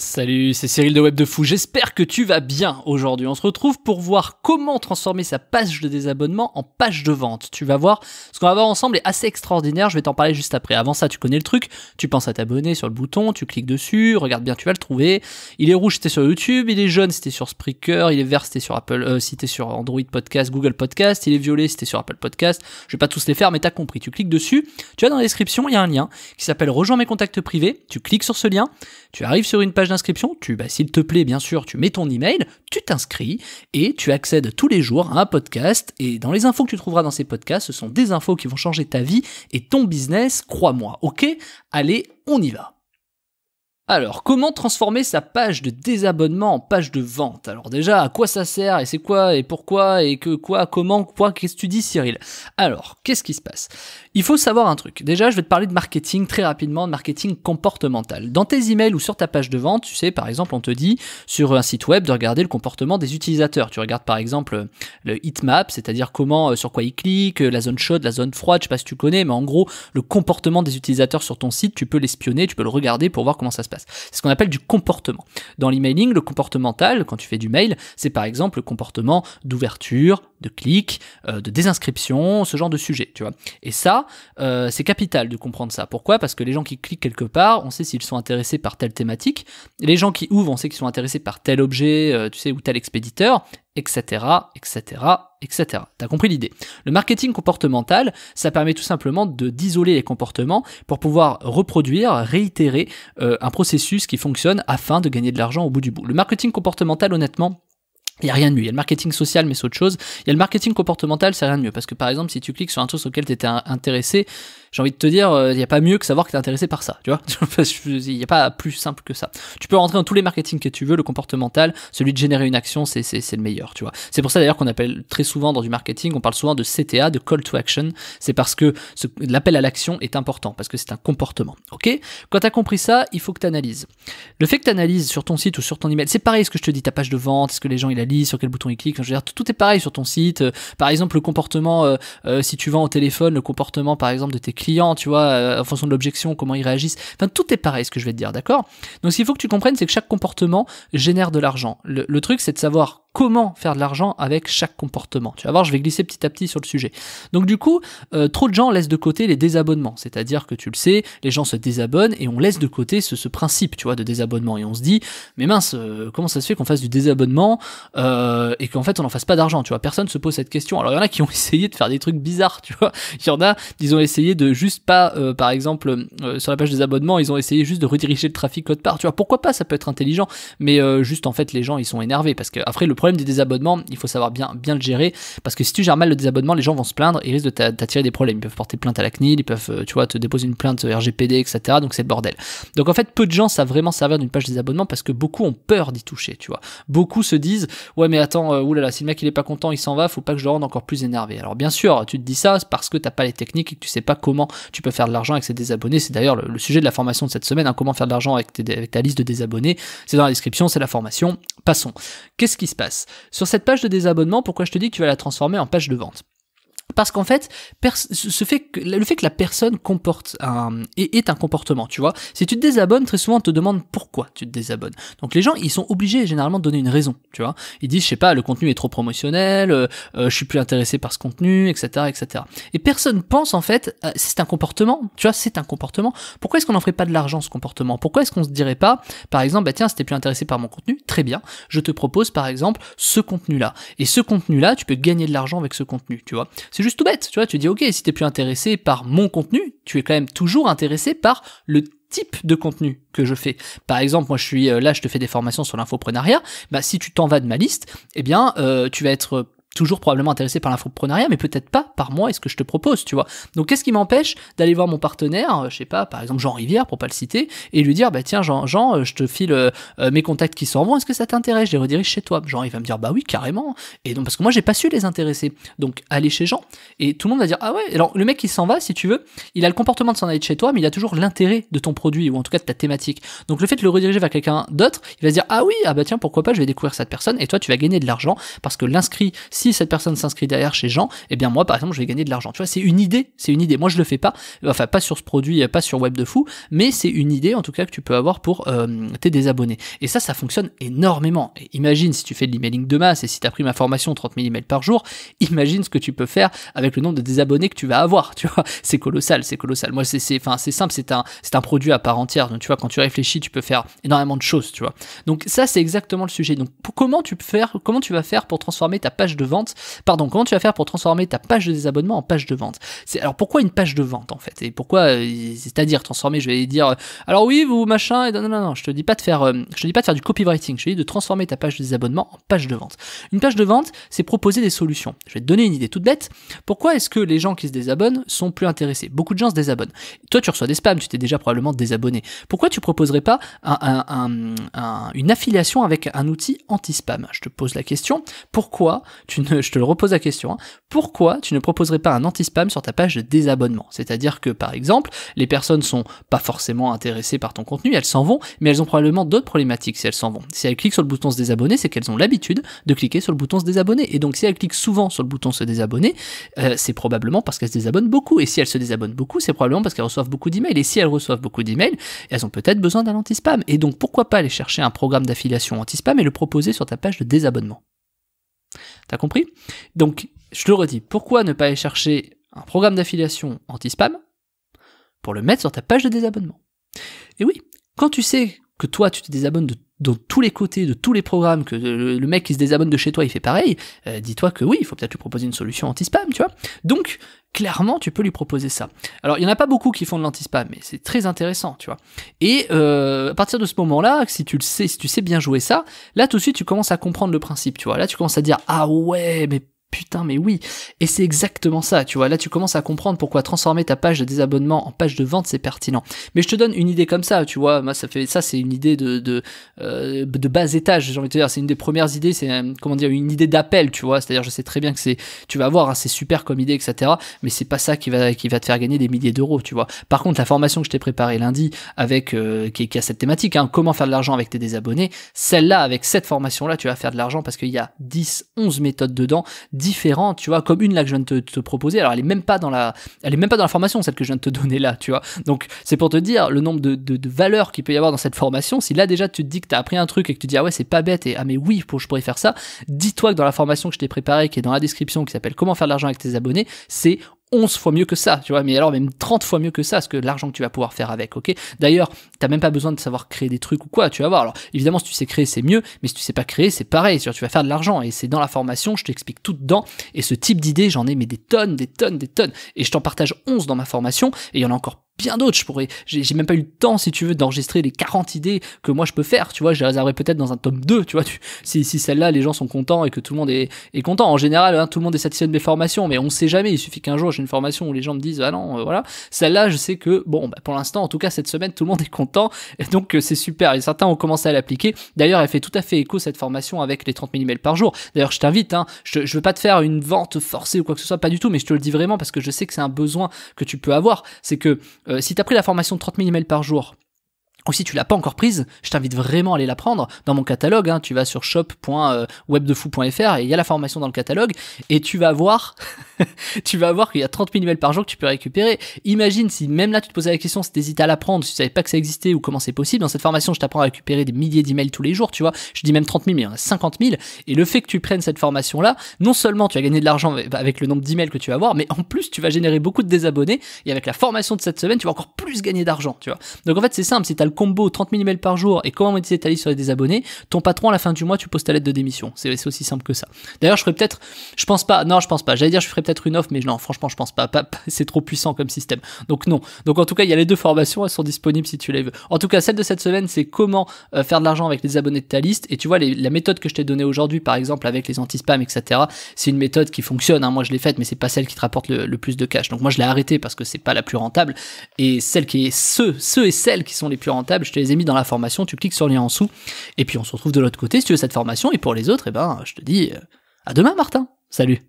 Salut, c'est Cyril de Web de Fou. J'espère que tu vas bien aujourd'hui. On se retrouve pour voir comment transformer sa page de désabonnement en page de vente. Tu vas voir, ce qu'on va voir ensemble est assez extraordinaire. Je vais t'en parler juste après. Avant ça, tu connais le truc. Tu penses à t'abonner sur le bouton, tu cliques dessus, regarde bien, tu vas le trouver. Il est rouge c'était sur YouTube, il est jaune c'était sur Spreaker, il est vert c'était sur Apple, euh, sur Android Podcast, Google Podcast, il est violet c'était sur Apple Podcast. Je vais pas tous les faire, mais t'as compris. Tu cliques dessus. Tu vas dans la description, il y a un lien qui s'appelle Rejoins mes contacts privés. Tu cliques sur ce lien. Tu arrives sur une page d'inscription, tu, bah, s'il te plaît, bien sûr, tu mets ton email, tu t'inscris et tu accèdes tous les jours à un podcast. Et dans les infos que tu trouveras dans ces podcasts, ce sont des infos qui vont changer ta vie et ton business, crois-moi, ok Allez, on y va. Alors, comment transformer sa page de désabonnement en page de vente Alors déjà, à quoi ça sert et c'est quoi et pourquoi et que quoi, comment, quoi, qu'est-ce que tu dis Cyril Alors, qu'est-ce qui se passe Il faut savoir un truc. Déjà, je vais te parler de marketing très rapidement, de marketing comportemental. Dans tes emails ou sur ta page de vente, tu sais, par exemple, on te dit sur un site web de regarder le comportement des utilisateurs. Tu regardes par exemple le heatmap, c'est-à-dire comment, euh, sur quoi ils cliquent, euh, la zone chaude, la zone froide, je sais pas si tu connais, mais en gros, le comportement des utilisateurs sur ton site, tu peux l'espionner, tu peux le regarder pour voir comment ça se passe. C'est ce qu'on appelle du comportement. Dans l'emailing, le comportemental, quand tu fais du mail, c'est par exemple le comportement d'ouverture, de clic, euh, de désinscription, ce genre de sujet, tu vois. Et ça, euh, c'est capital de comprendre ça. Pourquoi Parce que les gens qui cliquent quelque part, on sait s'ils sont intéressés par telle thématique. Les gens qui ouvrent, on sait qu'ils sont intéressés par tel objet, euh, tu sais, ou tel expéditeur etc., etc., etc. T'as compris l'idée. Le marketing comportemental, ça permet tout simplement de d'isoler les comportements pour pouvoir reproduire, réitérer euh, un processus qui fonctionne afin de gagner de l'argent au bout du bout. Le marketing comportemental, honnêtement, il n'y a rien de mieux. Il y a le marketing social, mais c'est autre chose. Il y a le marketing comportemental, c'est rien de mieux. Parce que par exemple, si tu cliques sur un truc auquel tu étais intéressé, j'ai envie de te dire, il euh, n'y a pas mieux que savoir que tu es intéressé par ça, tu vois. Il n'y a pas plus simple que ça. Tu peux rentrer dans tous les marketing que tu veux, le comportemental, celui de générer une action, c'est le meilleur, tu vois. C'est pour ça d'ailleurs qu'on appelle très souvent dans du marketing, on parle souvent de CTA, de call to action. C'est parce que l'appel à l'action est important, parce que c'est un comportement, ok Quand tu as compris ça, il faut que tu analyses. Le fait que tu analyses sur ton site ou sur ton email, c'est pareil ce que je te dis, ta page de vente, est-ce que les gens ils la lisent, sur quel bouton ils cliquent, je veux dire, tout est pareil sur ton site. Euh, par exemple, le comportement, euh, si tu vends au téléphone, le comportement par exemple de tes client, tu vois, euh, en fonction de l'objection, comment ils réagissent. Enfin, tout est pareil, ce que je vais te dire, d'accord Donc, ce qu'il faut que tu comprennes, c'est que chaque comportement génère de l'argent. le truc, c'est de savoir comment faire de l'argent avec chaque comportement. Tu vas voir, je vais glisser petit à petit sur le sujet. Donc du coup, euh, trop de gens laissent de côté les désabonnements, c'est-à-dire que tu le sais, les gens se désabonnent et on laisse de côté ce, principe, tu vois, de désabonnement et on se dit, mais mince, euh, comment ça se fait qu'on fasse du désabonnement euh, et qu'en fait on n'en fasse pas d'argent, tu vois Personne se pose cette question. Alors il y en a qui ont essayé de faire des trucs bizarres, tu vois. Il y en a, ils ont essayé de juste pas, par exemple, sur la page des abonnements, ils ont essayé juste de rediriger le trafic autre part, tu vois. Pourquoi pas Ça peut être intelligent, mais juste en fait les gens ils sont énervés parce qu'après le des désabonnements, il faut savoir bien, bien le gérer parce que si tu gères mal le désabonnement, les gens vont se plaindre Ils risquent de t'attirer des problèmes. Ils peuvent porter plainte à la CNIL, ils peuvent, euh, tu vois, te déposer une plainte euh, RGPD, etc. Donc c'est le bordel. Donc en fait, peu de gens savent vraiment servir d'une page des abonnements parce que beaucoup ont peur d'y toucher, tu vois. Beaucoup se disent, ouais, mais attends, euh, oulala, si le mec il est pas content, il s'en va, faut pas que je le rende encore plus énervé. Alors bien sûr, tu te dis ça parce que t'as pas les techniques et que tu sais pas comment tu peux faire de l'argent avec ces désabonnés. C'est d'ailleurs le, sujet de la formation de cette semaine, hein, comment faire de l'argent avec, avec ta liste de désabonnés. C'est dans la description, c'est la formation. Passons. Qu'est-ce qui se passe sur cette page de désabonnement, pourquoi je te dis que tu vas la transformer en page de vente parce qu'en fait, le fait que la personne comporte un, est, un comportement, tu vois. Si tu te désabonnes, très souvent on te demande pourquoi tu te désabonnes. Donc les gens, ils sont obligés généralement de donner une raison, tu vois. Ils disent, je sais pas, le contenu est trop promotionnel, euh, euh, je suis plus intéressé par ce contenu, etc., etc. Et personne pense en fait, euh, c'est un comportement, tu vois, c'est un comportement. Pourquoi est-ce qu'on n'en ferait pas de l'argent ce comportement Pourquoi est-ce qu'on se dirait pas, par exemple, bah tiens, si plus intéressé par mon contenu, très bien, je te propose par exemple ce contenu-là. Et ce contenu-là, tu peux gagner de l'argent avec ce contenu, tu vois. C'est juste tout bête, tu vois, tu dis ok, si t'es plus intéressé par mon contenu, tu es quand même toujours intéressé par le type de contenu que je fais. Par exemple, moi je suis euh, là, je te fais des formations sur l'infoprenariat. Bah si tu t'en vas de ma liste, eh bien euh, tu vas être toujours probablement intéressé par l'infoprenariat, mais peut-être pas par moi et ce que je te propose, tu vois. Donc qu'est-ce qui m'empêche d'aller voir mon partenaire, euh, je sais pas, par exemple Jean Rivière, pour pas le citer, et lui dire, bah tiens Jean, Jean euh, je te file euh, mes contacts qui s'en vont, est-ce que ça t'intéresse Je les redirige chez toi. Jean, il va me dire, bah oui, carrément. Et donc parce que moi j'ai pas su les intéresser. Donc aller chez Jean, et tout le monde va dire, ah ouais, alors le mec il s'en va, si tu veux, il a le comportement de s'en aller de chez toi, mais il a toujours l'intérêt de ton produit, ou en tout cas de ta thématique. Donc le fait de le rediriger vers quelqu'un d'autre, il va se dire, ah oui, ah bah tiens, pourquoi pas, je vais découvrir cette personne, et toi tu vas gagner de l'argent, parce que l'inscrit, si cette personne s'inscrit derrière chez Jean, et eh bien moi par exemple je vais gagner de l'argent. Tu vois, c'est une idée, c'est une idée. Moi je le fais pas, enfin pas sur ce produit, euh, pas sur Web de fou, mais c'est une idée en tout cas que tu peux avoir pour euh, tes désabonnés Et ça, ça fonctionne énormément. imagine si tu fais de l'emailing de masse et si tu as pris ma formation 30 000 emails par jour, imagine ce que tu peux faire avec le nombre de désabonnés que tu vas avoir. Tu vois, c'est colossal, c'est colossal. Moi c'est c'est simple, c'est un un produit à part entière. Donc tu vois quand tu réfléchis, tu peux faire énormément de choses. Tu vois. Donc ça c'est exactement le sujet. Donc comment tu peux faire, comment tu vas faire pour transformer ta page de vente. Pardon, comment tu vas faire pour transformer ta page de désabonnement en page de vente C'est alors pourquoi une page de vente en fait Et pourquoi euh, c'est-à-dire transformer Je vais dire euh, alors oui, vous machin et non non non, je te dis pas de faire euh, je te dis pas de faire du copywriting, je te dis de transformer ta page de désabonnement en page de vente. Une page de vente, c'est proposer des solutions. Je vais te donner une idée toute bête. Pourquoi est-ce que les gens qui se désabonnent sont plus intéressés Beaucoup de gens se désabonnent. Toi, tu reçois des spams, tu t'es déjà probablement désabonné. Pourquoi tu proposerais pas une affiliation avec un outil anti-spam Je te pose la question. Pourquoi tu je te le repose la question, hein. pourquoi tu ne proposerais pas un anti-spam sur ta page de désabonnement C'est-à-dire que, par exemple, les personnes sont pas forcément intéressées par ton contenu, elles s'en vont, mais elles ont probablement d'autres problématiques si elles s'en vont. Si elles cliquent sur le bouton se désabonner, c'est qu'elles ont l'habitude de cliquer sur le bouton se désabonner. Et donc, si elles cliquent souvent sur le bouton se désabonner, euh, c'est probablement parce qu'elles se désabonnent beaucoup. Et si elles se désabonnent beaucoup, c'est probablement parce qu'elles reçoivent beaucoup d'emails. Et si elles reçoivent beaucoup d'emails, elles ont peut-être besoin d'un anti-spam. Et donc, pourquoi pas aller chercher un programme d'affiliation anti-spam et le proposer sur ta page de désabonnement T'as compris Donc, je le redis, pourquoi ne pas aller chercher un programme d'affiliation anti-spam pour le mettre sur ta page de désabonnement Et oui, quand tu sais que toi, tu te désabonnes de, tous les côtés, de tous les programmes, que le, mec qui se désabonne de chez toi, il fait pareil, euh, dis-toi que oui, il faut peut-être lui proposer une solution anti-spam, tu vois. Donc, clairement, tu peux lui proposer ça. Alors, il n'y en a pas beaucoup qui font de l'anti-spam, mais c'est très intéressant, tu vois. Et euh, à partir de ce moment-là, si tu le sais, si tu sais bien jouer ça, là tout de suite, tu commences à comprendre le principe, tu vois. Là, tu commences à dire, ah ouais, mais putain mais oui et c'est exactement ça tu vois là tu commences à comprendre pourquoi transformer ta page de désabonnement en page de vente c'est pertinent mais je te donne une idée comme ça tu vois moi ça fait ça c'est une idée de de, euh, de bas étage j'ai envie de te dire c'est une des premières idées c'est comment dire une idée d'appel tu vois c'est à dire je sais très bien que c'est tu vas avoir assez hein, super comme idée etc mais c'est pas ça qui va qui va te faire gagner des milliers d'euros tu vois par contre la formation que je t'ai préparée lundi avec euh, qui, a cette thématique hein, comment faire de l'argent avec tes désabonnés celle-là avec cette formation là tu vas faire de l'argent parce qu'il y a 10 11 méthodes dedans différents, tu vois, comme une là que je viens de te, proposer. Alors elle est même pas dans la, elle est même pas dans la formation celle que je viens de te donner là, tu vois. Donc c'est pour te dire le nombre de, de, valeurs qu'il peut y avoir dans cette formation. Si là déjà tu te dis que t'as appris un truc et que tu te dis ah ouais c'est pas bête et ah mais oui pour, je pourrais faire ça, dis-toi que dans la formation que je t'ai préparée qui est dans la description qui s'appelle comment faire de l'argent avec tes abonnés, c'est 11 fois mieux que ça, tu vois, mais alors même 30 fois mieux que ça, ce que l'argent que tu vas pouvoir faire avec, ok D'ailleurs, t'as même pas besoin de savoir créer des trucs ou quoi, tu vas voir. Alors, évidemment, si tu sais créer, c'est mieux, mais si tu sais pas créer, c'est pareil, tu vas faire de l'argent, et c'est dans la formation, je t'explique tout dedans, et ce type d'idées, j'en ai mais des tonnes, des tonnes, des tonnes, et je t'en partage 11 dans ma formation, et il y en a encore bien d'autres. Je pourrais, j'ai même pas eu le temps, si tu veux, d'enregistrer les 40 idées que moi je peux faire. Tu vois, je les réserverai peut-être dans un tome 2. Tu vois, si, si celle-là, les gens sont contents et que tout le monde est, content. En général, hein, tout le monde est satisfait de mes formations, mais on sait jamais. Il suffit qu'un jour j'ai une formation où les gens me disent, ah non, euh, voilà. Celle-là, je sais que, bon, bah, pour l'instant, en tout cas, cette semaine, tout le monde est content. Et donc, euh, c'est super. Et certains ont commencé à l'appliquer. D'ailleurs, elle fait tout à fait écho cette formation avec les 30 000 par jour. D'ailleurs, je t'invite, hein, je, je veux pas te faire une vente forcée ou quoi que ce soit, pas du tout, mais je te le dis vraiment parce que je sais que c'est un besoin que tu peux avoir. C'est que euh, si t'as pris la formation de 30 000 emails par jour, ou si tu l'as pas encore prise, je t'invite vraiment à aller la prendre. Dans mon catalogue, hein. tu vas sur shop.webdefou.fr euh, et il y a la formation dans le catalogue et tu vas voir, tu vas voir qu'il y a 30 000 emails par jour que tu peux récupérer. Imagine si même là tu te posais la question, si tu hésites à la prendre, si tu savais pas que ça existait ou comment c'est possible. Dans cette formation, je t'apprends à récupérer des milliers d'emails tous les jours, tu vois. Je dis même 30 000, mais il y en a 50 000. Et le fait que tu prennes cette formation là, non seulement tu vas gagner de l'argent avec le nombre d'emails que tu vas avoir, mais en plus tu vas générer beaucoup de désabonnés et avec la formation de cette semaine, tu vas encore plus gagner d'argent, tu vois. Donc en fait, c'est simple combo 30 000 emails par jour et comment utiliser ta liste sur les désabonnés, ton patron à la fin du mois, tu poses ta lettre de démission. C'est aussi simple que ça. D'ailleurs, je ferais peut-être, je pense pas, non, je pense pas. J'allais dire, je ferais peut-être une offre, mais non, franchement, je pense pas. c'est trop puissant comme système. Donc non. Donc en tout cas, il y a les deux formations, elles sont disponibles si tu les veux. En tout cas, celle de cette semaine, c'est comment euh, faire de l'argent avec les abonnés de ta liste. Et tu vois, la méthode que je t'ai donnée aujourd'hui, par exemple, avec les anti-spam, etc., c'est une méthode qui fonctionne. Hein. Moi, je l'ai faite, mais c'est pas celle qui te rapporte le, plus de cash. Donc moi, je l'ai arrêtée parce que c'est pas la plus rentable. Et celle qui est ceux et celles qui sont les plus rentables je te les ai mis dans la formation, tu cliques sur le lien en dessous, et puis on se retrouve de l'autre côté si tu veux cette formation, et pour les autres, eh ben, je te dis euh, à demain Martin, salut